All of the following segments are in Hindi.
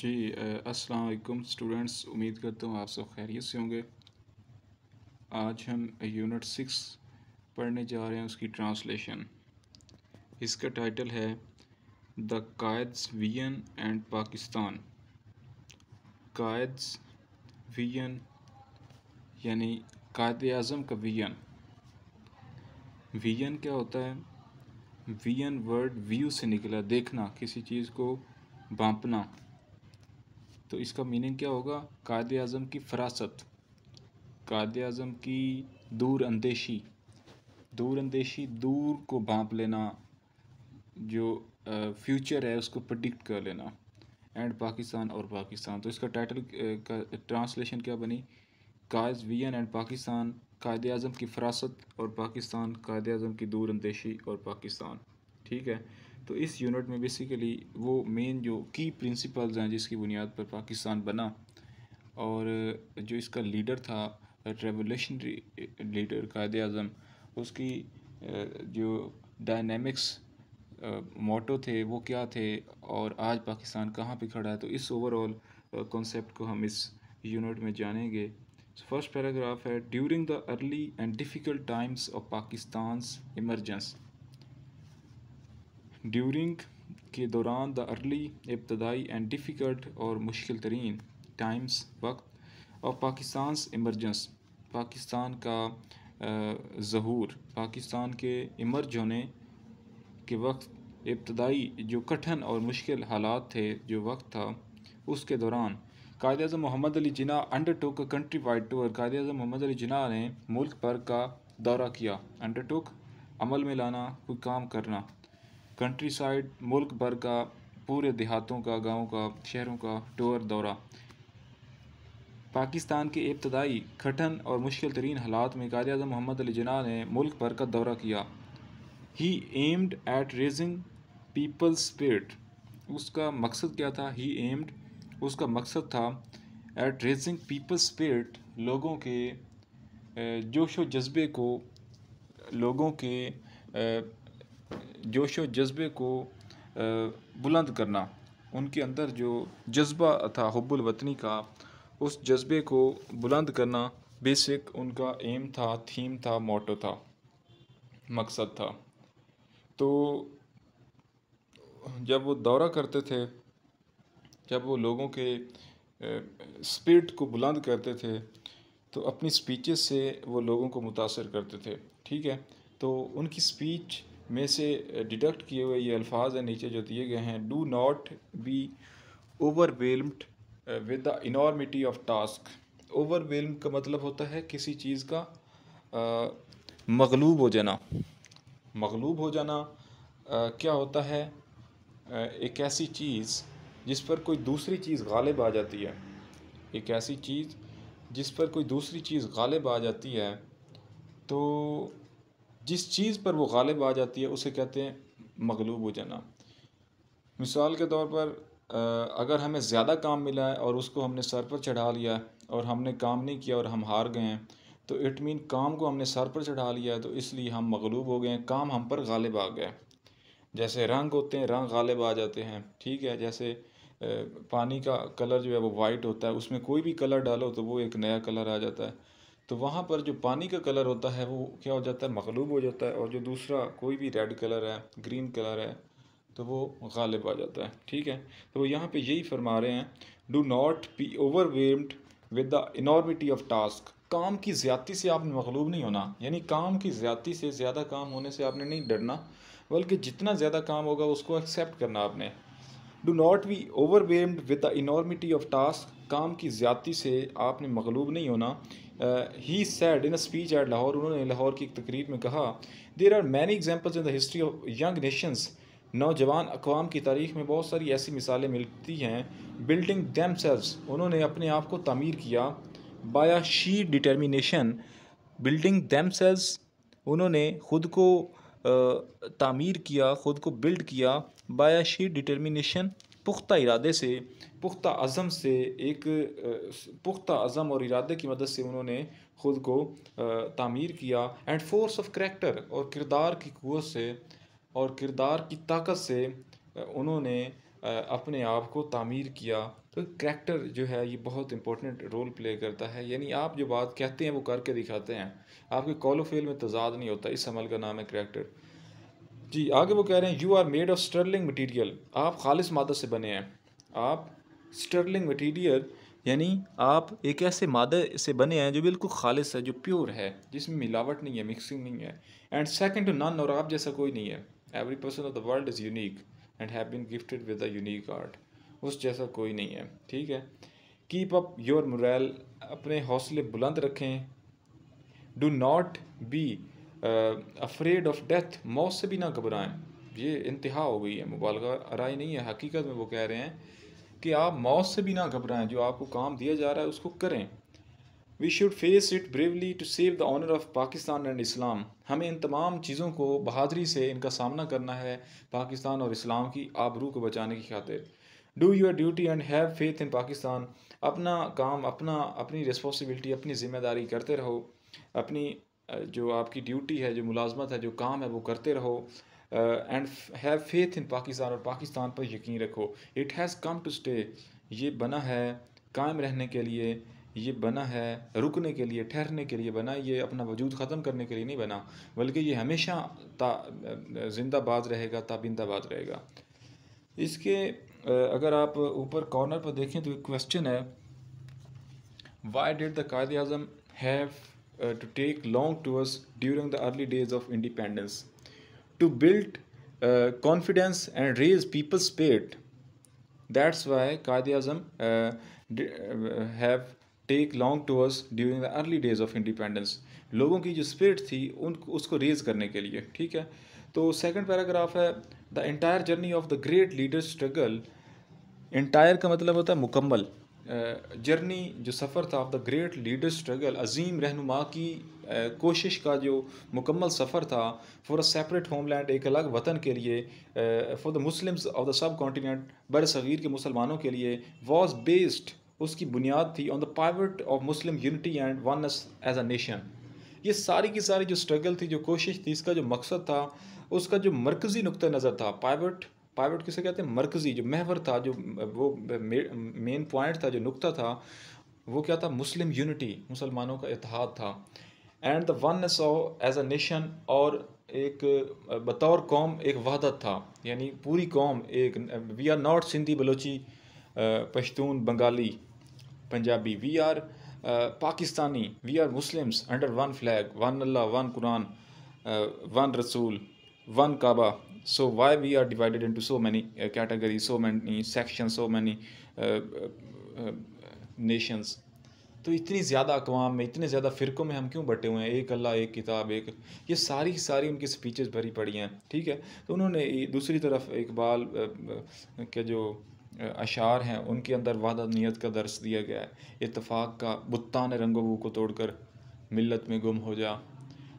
जी अस्सलाम वालेकुम स्टूडेंट्स उम्मीद करता हूँ आप सब खैरियत से होंगे आज हम यूनिट सिक्स पढ़ने जा रहे हैं उसकी ट्रांसलेशन इसका टाइटल है the Quaid's vision and Pakistan Quaid's vision यानी कायद अज़म का वियन वियन क्या होता है वियन वर्ड व्यू से निकला देखना किसी चीज़ को बांपना तो इसका मीनिंग क्या होगा कायद अज़म की फरासत कायद अज़म की दूर अंदेशी दूर अंदेशी दूर को भाँप लेना जो फ्यूचर है उसको प्रडिक्ट कर लेना एंड पाकिस्तान और पाकिस्तान तो इसका टाइटल का ट्रांसलेशन क्या बनी कायज वियन एंड पाकिस्तान कायद अज़म की फरासत और पाकिस्तान कायद अज़म की दूर अंदेशी और पाकिस्तान ठीक है तो इस यूनिट में बेसिकली वो मेन जो की प्रिंसिपल्स हैं जिसकी बुनियाद पर पाकिस्तान बना और जो इसका लीडर था रेवोल्यूशनरी लीडर कायद अज़म उसकी जो डायनेमिक्स मोटो थे वो क्या थे और आज पाकिस्तान कहाँ पे खड़ा है तो इस ओवरऑल कॉन्सेप्ट को हम इस यूनिट में जानेंगे फर्स्ट पैराग्राफ है during the early and difficult times of Pakistan emergence during के दौरान द अर्ली इब्तदाई एंड डिफ़िकल्ट और मुश्किल तरीन टाइम्स वक्त और पाकिस्तान इमरजेंस पाकिस्तान का जहूर पाकिस्तान के इमर्ज होने के वक्त इब्तदाई जो कठिन और मुश्किल हालात थे जो वक्त था उसके दौरान Quaid Azam Mohammad Ali Jinnah under took country wide tour Quaid Azam Mohammad Ali जिना ने मुल्क भर का दौरा किया अंडर टुक अमल में लाना कोई काम करना कंट्री साइड मुल्क भर का पूरे देहातों का गाँव का शहरों का टूर दौरा पाकिस्तान के इब्तदाई कठिन और मुश्किल तरीन हालात में कायद अजम मोहम्मद अली जना ने मुल्क भर का दौरा किया he aimed at raising people's spirit उसका मकसद क्या था ही एम्ड उसका मकसद था एट रेजिंग पीपल्स स्पिरट लोगों के जोश व जज्बे को लोगों के जोश व जज्बे को बुलंद करना उनके अंदर जो जज्बा था हब्बुल वतनी का उस जज्बे को बुलंद करना बेसिक उनका एम था थीम था मोटो था मकसद था तो जब वो दौरा करते थे जब वो लोगों के स्पिरिट को बुलंद करते थे तो अपनी स्पीचेस से वो लोगों को मुतासर करते थे ठीक है तो उनकी स्पीच में से डिडक्ट किए हुए ये अल्फाज हैं नीचे जो दिए गए हैं do not be overwhelmed with the enormity of task overwhelm का मतलब होता है किसी चीज़ का मगलूब हो जाना मगलूब हो जाना आ, क्या होता है आ, एक ऐसी चीज़ जिस पर कोई दूसरी चीज़ गालिब आ जाती है एक ऐसी चीज़ जिस पर कोई दूसरी चीज़ गालिब आ जाती है तो जिस चीज़ पर वो गालिब आ जाती है उसे कहते हैं मगलूब हो जाना मिसाल के तौर पर अगर हमें ज़्यादा काम मिला है और उसको हमने सर पर चढ़ा लिया और हमने काम नहीं किया और हम हार गए हैं तो इट मीन काम को हमने सर पर चढ़ा लिया है तो इसलिए हम मगलूब हो गए हैं काम हम पर गालिब आ गया जैसे रंग होते हैं रंग गालिब आ जाते हैं ठीक है जैसे पानी का कलर जो है वो वाइट होता है उसमें कोई भी कलर डालो तो वो एक नया कलर आ जाता है तो वहाँ पर जो पानी का कलर होता है वो क्या हो जाता है मखलूब हो जाता है और जो दूसरा कोई भी रेड कलर है ग्रीन कलर है तो वो गालिब आ जाता है ठीक है तो वो यहाँ पे यही फरमा रहे हैं do not be overwhelmed with the enormity of task काम की ज़्यादती से आपने मखलूब नहीं होना यानी काम की ज़्यादती से ज़्यादा काम होने से आपने नहीं डरना बल्कि जितना ज़्यादा काम होगा उसको एक्सेप्ट करना आपने do not be overwhelmed with the enormity of task काम की ज़्यादती से आपने मगलूब नहीं होना he said in a speech at Lahore उन्होंने लाहौर की एक तकरीर में कहा there are many examples in the history of young nations नौजवान अकवाम की तारीख में बहुत सारी ऐसी मिसालें मिलती हैं बिल्डिंग दैम उन्होंने अपने आप को तमीर किया बाया शी डिटर्मिनेशन बिल्डिंग दैम उन्होंने ख़ुद को तामीर किया ख़ुद को बिल्ड किया बाया शी डिटर्मिनेशन पुख्ता इरादे से पुख्ता अज़म से एक पुख्ता अज़म और इरादे की मदद से उन्होंने ख़ुद को तामीर किया एंड फोर्स ऑफ करेक्टर और किरदार की कुत से और किरदार की ताकत से उन्होंने अपने आप को तामीर किया तो करैक्टर जो है ये बहुत इंपॉर्टेंट रोल प्ले करता है यानी आप जो बात कहते हैं वो करके दिखाते हैं आपके कॉलोफेल में तजाद नहीं होता इस अमल का नाम है करैक्टर जी आगे वो कह रहे हैं you are made of sterling material आप खालिस मादा से बने हैं आप स्टर्लिंग मटीरियल यानी आप एक ऐसे मादे से बने हैं जो बिल्कुल खालिश है जो प्योर है जिसमें मिलावट नहीं है मिक्सिंग नहीं है एंड सेकेंड टू नन और आप जैसा कोई नहीं है every person of the world is unique and have been gifted with a unique art उस जैसा कोई नहीं है ठीक है कीप अप योर मोरल अपने हौसले बुलंद रखें do not be afraid of death मौत से भी ना घबराएं ये इंतहा हो गई है मुबालगा राय नहीं है हकीकत में वो कह रहे हैं कि आप मौत से भी ना घबराएं जो आपको काम दिया जा रहा है उसको करें we should face it bravely to save the honour of Pakistan and Islam हमें इन तमाम चीज़ों को बहादरी से इनका सामना करना है पाकिस्तान और इस्लाम की आबरू को बचाने की खातिर do your duty and have faith in Pakistan अपना काम अपना अपनी रिस्पॉन्सिबिलिटी अपनी ज़िम्मेदारी करते रहो अपनी जो आपकी ड्यूटी है जो मुलाजमत है जो काम है वो करते रहो and have faith in Pakistan और पाकिस्तान पर यकीन रखो it has come to stay ये बना है कायम रहने के लिए ये बना है रुकने के लिए ठहरने के लिए बना ये अपना वजूद ख़त्म करने के लिए नहीं बना बल्कि ये हमेशा ता जिंदाबाद रहेगा ताबिंदाबाद रहेगा इसके अगर आप ऊपर कॉर्नर पर देखें तो एक क्वेश्चन है Y did the Quaid Azam have uh, to take long tours during the early days of independence to build uh, confidence and raise people's spirit that's why qadi azam uh, have take long tours during the early days of independence लोगों की जो स्पिरिट थी उन उसको रेज करने के लिए ठीक है तो सेकंड पैराग्राफ है the entire journey of the great leader struggle entire का मतलब होता है मुकम्मल जर्नी जो सफ़र था of the great leader struggle अजीम रहनुमा की कोशिश का जो मुकम्मल सफ़र था फॉर अ सेपरेट होमलैंड एक अलग वतन के लिए for the Muslims of the subcontinent बर सग़ीर के मुसलमानों के लिए वॉज बेस्ड उसकी बुनियाद थी on the power of Muslim unity and oneness as a nation ये सारी की सारी जो स्ट्रगल थी जो कोशिश थी इसका जो मकसद था उसका जो मरकज़ी नुक़ नज़र था पावर्ट पाइवट किसे कहते हैं मरकज़ी जो महवर था जो वो मेन पॉइंट था जो नुकता था वो क्या था मुस्लिम यूनिटी मुसलमानों का इतिहाद था and the oneness as a nation और एक बतौर कौम एक वहदत था यानी पूरी कौम एक we are not Sindhi Balochi Pashtun Bengali Punjabi we are Pakistani we are Muslims under one flag one Allah one Quran one रसूल one Kaaba so why we are divided into so many uh, categories so many sections so many uh, uh, uh, nations तो इतनी ज़्यादा अकवाम में इतने ज़्यादा फ़िरक़ों में हम क्यों बटे हुए हैं एक अल्लाह एक किताब एक ये सारी सारी उनकी स्पीचेस भरी पड़ी हैं ठीक है तो उन्होंने दूसरी तरफ इकबाल के जो अशार हैं उनके अंदर नीयत का दर्स दिया गया है इतफ़ाक़ का बुतान रंगो को तोड़कर मिलत में गुम हो जा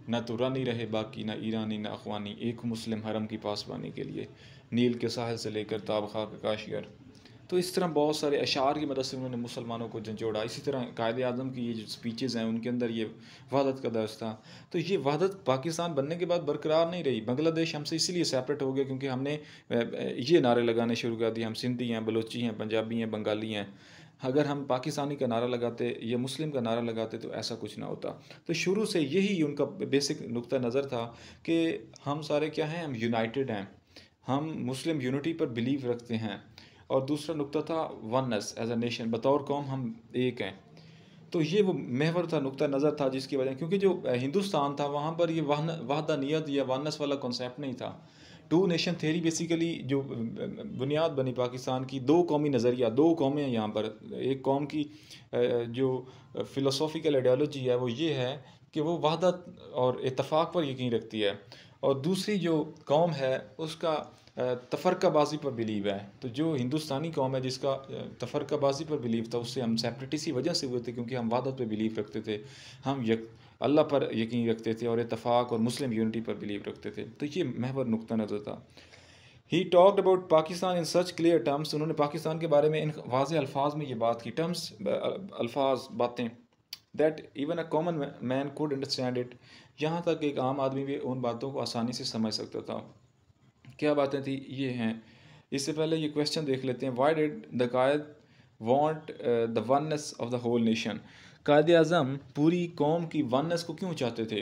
ना तो रानी रहे बाकी न ईरानी ना अफवानी एक मुस्लिम हरम की पासबानी के लिए नील के साहल से लेकर ताब खाक काशियर तो इस तरह बहुत सारे अशार की मदद से उन्होंने मुसलमानों को झंझोड़ा इसी तरह कायद अजम की ये जो स्पीचेज़ हैं उनके अंदर ये वहादत का दर्ज था तो ये वहादत पाकिस्तान बनने के बाद बरकरार नहीं रही बांग्लादेश हमसे इसीलिए सेपरेट हो गया क्योंकि हमने ये नारे लगाने शुरू कर दिए हम सिंधी हैं बलोची हैं पंजाबी हैं बंगाली हैं अगर हम पाकिस्तानी का नारा लगाते या मुस्लिम का नारा लगाते तो ऐसा कुछ ना होता तो शुरू से यही उनका बेसिक नुक़ा नज़र था कि हम सारे क्या हैं हम यूनाइटेड हैं हम मुस्लिम यूनिटी पर बिलीव रखते हैं और दूसरा नुकता था वननेस एज ए नेशन बतौर कौम हम एक हैं तो ये वो महवर था नुकता नज़र था जिसकी वजह क्योंकि जो हिंदुस्तान था वहाँ पर ये वाहदानियत या वानस वाला कॉन्सेप्ट नहीं था टू नेशन थेरी बेसिकली जो बुनियाद बनी पाकिस्तान की दो कौमी नज़रिया दो कौमें हैं यहाँ पर एक कौम की जो फ़िलोसॉफिकल आइडियालॉजी है वो ये है कि वो वहदत और इतफाक़ पर यकीन रखती है और दूसरी जो कौम है उसका तफरकाबाजी पर बिलीव है तो जो हिंदुस्तानी कौम है जिसका तफरकाबाजी पर बिलीव था उससे हम सेपरेट इसी वजह से हुए थे क्योंकि हम वादत पर बिलीव रखते थे हम यक अल्लाह पर यकीन रखते थे और इतफाक़ और मुस्लिम यूनिटी पर बिलीव रखते थे तो ये महवर नुकता नज़र था he talked about Pakistan in such clear terms उन्होंने पाकिस्तान के बारे में इन वाज अल्फाज में ये बात की टर्म्स अल्फाज बातें that even a common man could understand it यहाँ तक एक आम आदमी भी उन बातों को आसानी से समझ सकता था क्या बातें थी ये हैं इससे पहले ये क्वेश्चन देख लेते हैं why did the Quaid want the oneness of the whole nation Quaid Azam पूरी कौम की वननेस को क्यों चाहते थे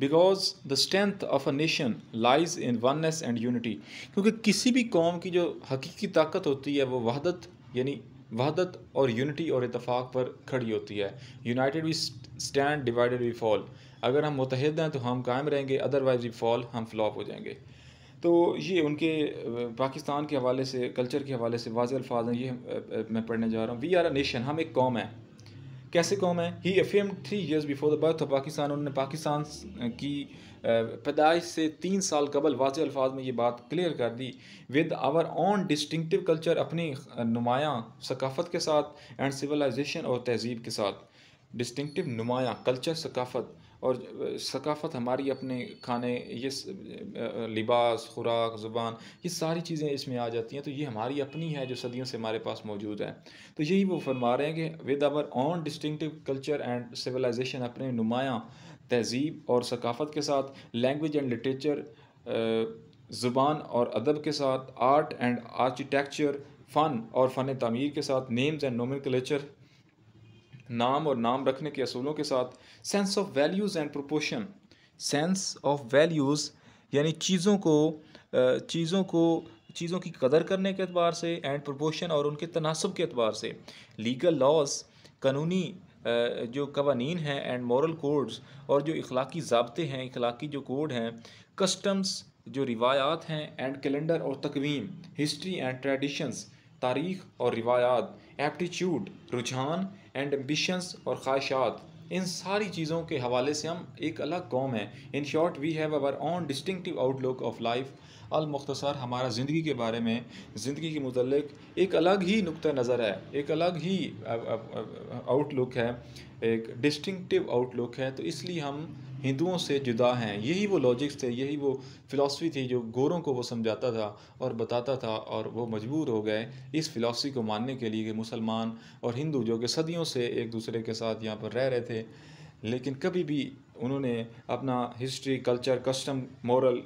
because the strength of a nation lies in oneness and unity क्योंकि किसी भी कौम की जो हकीकी ताकत होती है वो वहदत यानी वहदत और यूनिटी और इतफाक़ पर खड़ी होती है united we stand divided we fall अगर हम मुतहद हैं तो हम कायम रहेंगे अदरवाइज वी फॉल हम फ्लॉप हो जाएंगे तो ये उनके पाकिस्तान के हवाले से कल्चर के हवाले से वाज अल्फाज हैं ये मैं पढ़ने जा रहा हूँ वी आर अ नेशन हम एक कौम है कैसे कौम है he affirmed three years before the birth of Pakistan उन्होंने पाकिस्तान की पैदाइश से तीन साल कबल वाज अल्फाज में ये बात क्लियर कर दी with our own distinctive culture अपनी नुमायाँ सकाफत के साथ एंड सिविलाइजेशन और तहजीब के साथ डिस्टिंगटिव नुमायाँ कल्चर सकाफत और सकाफ़त हमारी अपने खाने ये लिबास खुराक ज़ुबान ये सारी चीज़ें इसमें आ जाती हैं तो ये हमारी अपनी है जो सदियों से हमारे पास मौजूद है तो यही वो फरमा रहे हैं कि with our own distinctive culture and civilisation अपने नुमायाँ तहजीब और सकाफ़त के साथ लैंग्वेज एंड लिटरेचर ज़ुबान और अदब के साथ आर्ट एंड आर्किटेक्चर फ़न और फ़न तमीर के साथ नेम्स एंड नोमन नाम और नाम रखने के असूलों के साथ sense of values and proportion sense of values यानी चीज़ों को चीज़ों को चीज़ों की कदर करने के अतबार से एंड प्रोपोर्शन और उनके तनासब के अतबार से लीगल लॉज कानूनी जो कवानीन हैं एंड मॉरल कोड्स और जो इखलाकी जबते हैं इखलाकी जो कोड हैं कस्टम्स जो रिवायात हैं एंड कैलेंडर और तकवीम हिस्ट्री एंड ट्रेडिशंस तारीख और रिवायात एप्टीट्यूड रुझान एंड एम्बिशंस और ख्वाहिशात इन सारी चीज़ों के हवाले से हम एक अलग कौम है in short we have our own distinctive outlook of life अलमुख्तसर हमारा ज़िंदगी के बारे में ज़िंदगी के मतलब एक अलग ही नुक़ नज़र है एक अलग ही आउटलुक है एक डिस्टिंगटिव आउटलुक है तो इसलिए हम हिंदुओं से जुदा हैं यही वो लॉजिक्स थे यही वो फ़िलासफ़ी थी जो गोरों को वो समझाता था और बताता था और वो मजबूर हो गए इस फ़िलासफ़ी को मानने के लिए कि मुसलमान और हिंदू जो कि सदियों से एक दूसरे के साथ यहाँ पर रह रहे थे लेकिन कभी भी उन्होंने अपना history culture custom moral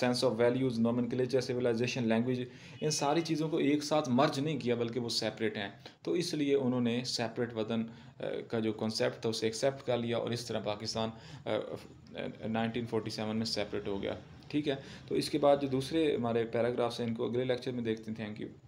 sense of values nomenclature civilisation language इन सारी चीज़ों को एक साथ मर्ज नहीं किया बल्कि वो सेपरेट हैं तो इसलिए उन्होंने सेपरेट वतन का जो कॉन्सेप्ट था उसे एक्सेप्ट कर लिया और इस तरह पाकिस्तान नाइनटीन में सेपरेट हो गया ठीक है तो इसके बाद जो दूसरे हमारे पैराग्राफ्स हैं इनको अगले लेक्चर में देखते हैं थैंक यू